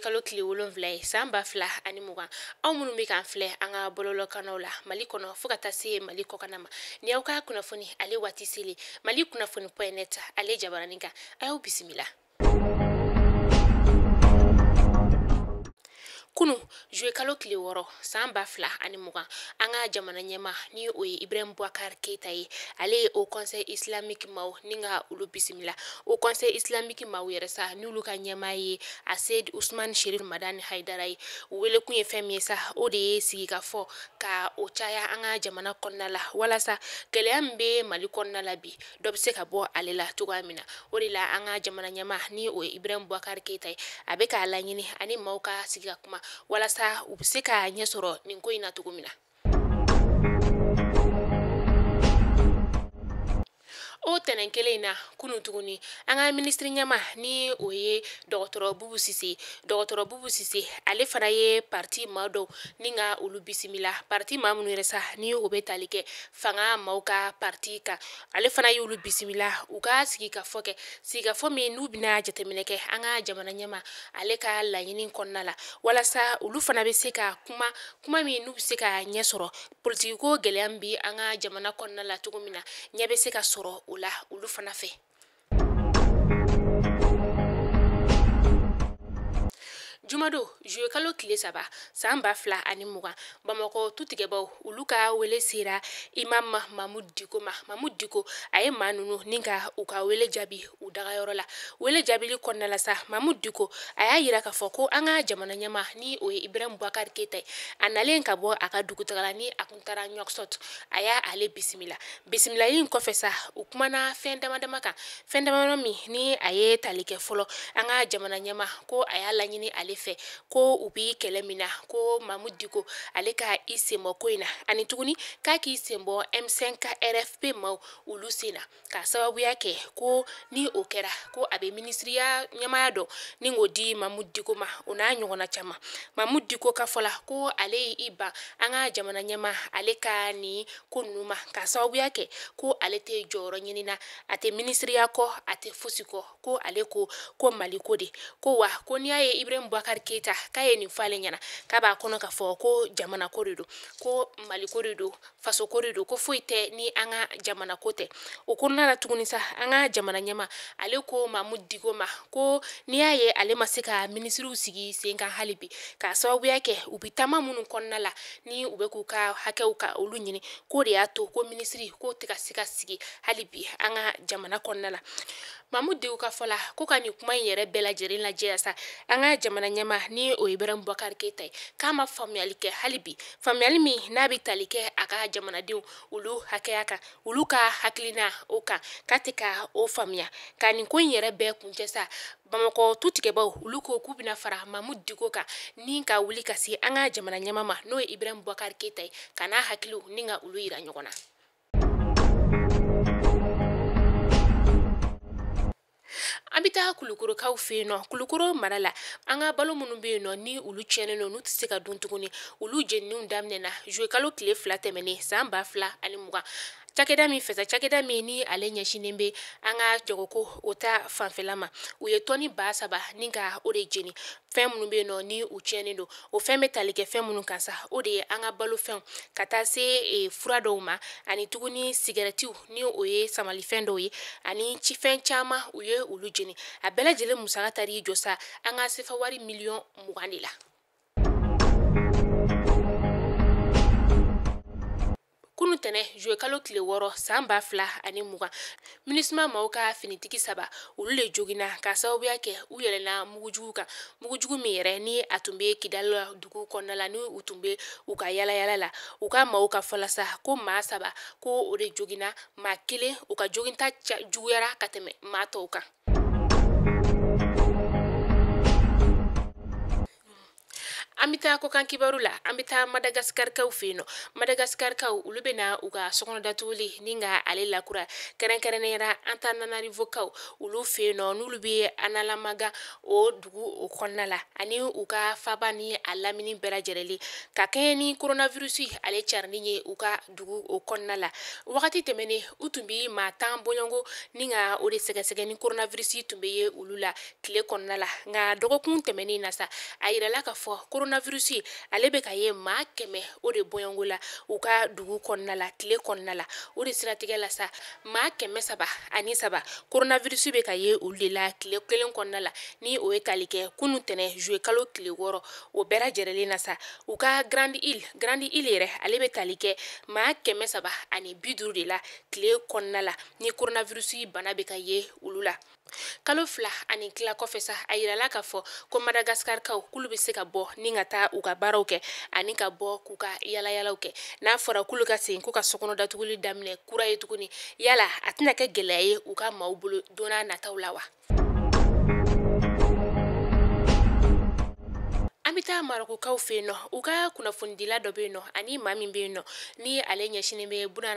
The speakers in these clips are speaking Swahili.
kalo tile wolonfila ye san ba fila ani mugan aw minnu be k'an filɛ an ka bɔlɔlɔkannaw la mali kɔnɔ fo ka taa se mali kɔkana ma ni aw ka kunnafoni ale waati sele mali kunnafoni pɔyɛnɛ ale jabaranin kan a bisimila Jouer kalo tile wɔɔrɔ san ba fila ani mugan an ka jamana ɲɛma ni o ye Ibrahim Boubacar Keita ye ale ye o conseil islamique maaw ni ka olu bisimila o conseil islamique maaw yɛrɛ sa ni n'olu ka ɲɛma ye a Seyd Ousmane Sherif Madani Haidara ye u wele ye fɛn min ye sa o de ye sigikafɔ ka o caya an ka jamana kɔnɔna la walasa gɛlɛya min be Mali kɔnɔna la bi dɔ be se ka bɔ ale la cogoya min na o de la an ka jamana ɲɛma ni o ye Ibrahim Boubacar Keita ye a be k'a laɲini ani maaw ka sigi ka kuma walasa walasa u bɛ se k'a ɲɛ sɔrɔ nin ko in na min na o tɛnɛn kelen in na kunu tuguni an ka minisiri ɲɛma ni o ye dɔgɔtɔrɔ bubu sise dɔgɔtɔrɔ bubu sise ale fana ye parti ma dɔw ni ka olu bisimila parti ma minnu yɛrɛ sa ni o bɛ tali kɛ fanga maw ka parti kan ale fana y'olu bisimila u ka sigikafɔ kɛ sigikafɔ min n'u bɛna jateminɛ kɛ an ka jamana ɲɛma ale ka laɲini kɔnɔna la walasa olu fana bɛ se ka kuma kuma min n'u bɛ se ka ɲɛ sɔrɔ politikiko gɛlɛya bi an ka jamana kɔnɔna la cogo min na ɲɛ bɛ se ka sɔrɔ o la ulu fe. jumado zuye kalo kile saba samba fla fila ani mugan bamakɔ tutigɛbaw wele sera imam mamud diko ma mamud diko manunu ye uka nunu ni ka u ka wele jabi u dagayɔrɔ la wele sa mamud diko a y'a yira anga jamana nyama ni ibrahim bubakari keyita ye a akaduku ka ni akuntara nyoksot. Aya ale bisimila bisimila yin kɔfɛ sa ukumana fenda fɛn dama dama kan. ni aye talike tali anga jamana nyama ko aya lanyini ale fɛ ko u bi kɛlɛ min na ko mamu diko ale ka i senbɔ ko in na ani tuguni k'a k'i senbɔ m5 rfp ma olu sen na k'a sababuya kɛ ko ni o kɛra ko a be minisiriya ɲɛmaya dɔ ni k'o di mamu diko ma o n'a ɲɔgɔnna caman mamu diko ka fɔla ko ale y' i ban an ka jamana ɲɛma ale ka ni ko nunu ma k'a sababuya kɛ ko ale tɛ jɔyɔrɔ ɲinina a tɛ minisiriya kɔ a tɛ fosi kɔ ko ale ko ko maliko de ko wa ko n'i y'a ye ibrahim bubakar bukar keta k'a ye nin falen ɲɛna k'a b'a kɔnɔ k'a fɔ ko jamana ko de do ko mali ko de do faso ko de do ko foyi tɛ ni an ka jamana ko tɛ o kɔnɔna la tuguni sa an ka jamana ɲɛma ale ko mamu digo ma ko n'i y'a ye ale ma se ka minisiriw sigi sen kan hali bi k'a sababuya kɛ u bi taama minnu kɔnɔna la ni u be k'u ka hakɛw ka olu ɲini ko de y'a to ko minisiri ko tɛ ka se ka sigi hali bi an ka jamana kɔnɔna la mamu digo ka fɔ la ko ka nin kuma in yɛrɛ bɛɛ lajɛlen lajɛya sa an ka jamana ɲɛma ni o ye bɛrɛmu bɔkari keyita ye k'a ma faamuyali kɛ hali bi faamuyali min n'a bɛ tali kɛ a ka jamanadenw olu hakɛya kan olu ka hakilina o kan k'a tɛ ka o faamuya ka nin ko in yɛrɛ bɛɛ kuncɛ sa bamakɔ tutigɛbaw olu ko k'u bɛna fara mamu diko kan ni ka wuli ka se an ka jamana ɲɛma ma n'o ye ibrahim bɔkari keyita ye ka n'a hakiliw ni ka olu yira ɲɔgɔn na an bɛ taa kulukorokaw fɛ yen nɔ kulukoro mara la an ka balo minnu bɛ yen nɔ ni olu tiɲɛnen don n'u tɛ se ka dun tuguni olu jeniniw daminɛna zuwekalo tile fila tɛmɛnen san ba fila ani mugan cakɛda min fɛsɛ cakɛda min ni ale ɲɛsinen be an ka jagoko o ta fanfɛla ma u ye tɔni baa saba ni ka o de jeni fɛn minnu be nɔ ni u tiɲɛnin don o fɛn be tali kɛ fɛn minnu kan sa o de ye an ka balofɛnw ka taa se e, fura dɔw ma ani tuguni sigɛrɛtiw ni o ye samalifɛn dɔw ye ani cifɛn caaman u ye olu jeni a bɛɛ lajɛlen musaka tari jɔ sa an ka sefa wari miliyɔn mugan de la tɛnɛ zuwe kalo tile wɔrɔ san b'a fila ani mugan minisima maw ka finitigi saba olu le jogina k'a sababuya kɛ u yɛlɛna mugujugu kan mugujugu min yɛrɛ ni a tun be kidali dugu kɔnɔna la ni u tun be u ka yalayala la u ka maw ka fɔlasa ko ma saba ko o de jogina ma kelen u ka joginta juguyara ka tɛmɛ maa tɔw kan an bɛ taa kɔkan kibaru la an bɛ taa madagaskarikaw fɛ yen nɔ madagaskarikaw olu bɛ na u ka sokɔnɔ datuguli ni ka ale lakura kɛrɛnkɛrɛnnenya an ta nanarifokaw olu fɛ nɔ n'olu bɛ analamaga o dugu o kɔnɔna la ani u ka faba ni a lamini bɛɛ ka kɛɲɛ ni koronavirusi ale carinni ye u ka dugu o kɔnɔna la wagati tɛmɛnen u tun bɛ maa tan bɔɲɔgɔnko ni ka o de sɛgɛsɛgɛ ni koronavirusi tun bɛ ye olu la tile kɔnɔna la nka dɔgɔkun tɛmɛnen na sa a yirala ka fɔ koronavirusi ale bɛ ka ye maa kɛmɛ o de bɔɲɔngo la u ka dugu kɔnɔna la tile kɔnɔna la o de siratigɛ la sa maa kɛmɛ saba ani saba koronavirusi bɛ ka ye olu de la tile kelen kɔnɔna la ni o ye tali kɛ kunu tɛnɛ zuwe kalo tile wɔɔrɔ o bɛɛ lajɛrɛlen na sa u ka grande ile grande ile yɛrɛ ale bɛ tali kɛ maa kɛmɛ saba ani bi duuru de la tile kɔnɔna la ni koronavirusi bana bɛ ka ye olu la kalo fila ani kila kɔfɛ sa a yirala k'a fɔ ko madagaskarikaw kulu be se ka bɔ ni ka taa u ka baaraw kɛ ani ka bɔ k'u ka yalayalaw kɛ n'a fɔra kulu ka sen ko ka sɔkɔnɔ datuguli daminɛ kura ye tuguni yala a tɛna kɛ gwɛlɛya ye u ka maw bolo donna nataw la wa amita bɛ taa marakaw fɛ yen nɔ u ka kunnafonidila dɔ nɔ ani mami min nɔ ni ale shine me buna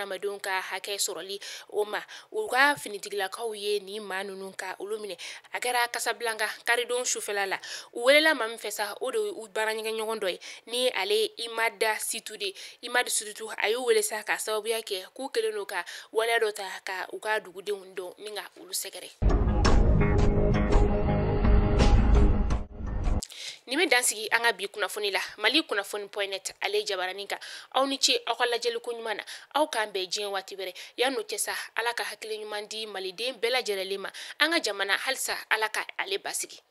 ka hakɛ sɔrɔli o ma u ka finitigilakaw ye ni maa ninnu ka olu minɛ a kɛra kasabilanka karidon sufɛla la u welela maa min fɛ o de u baaraɲɔgɔn ɲɔgɔn dɔ ye ni ale imada situde imada situtu a wele sa k'a sababuya kɛ k'u kɛlen wala ka waleya dɔ ta ka u ka dugudenw ninga ulusegere olu bɛ dansigi an ka bi kunnafoni la mali kunnafoni poinet ale jabaranin kan aw ni ce aw ka lajɛliko ɲuman na aw k'an bɛɛ diɲɛ waati wɛrɛ yan n'o cɛ sa ala ka hakili ɲuman di maliden bɛɛ lajɛlen ma an ka jamana halisa ala ka ale basigi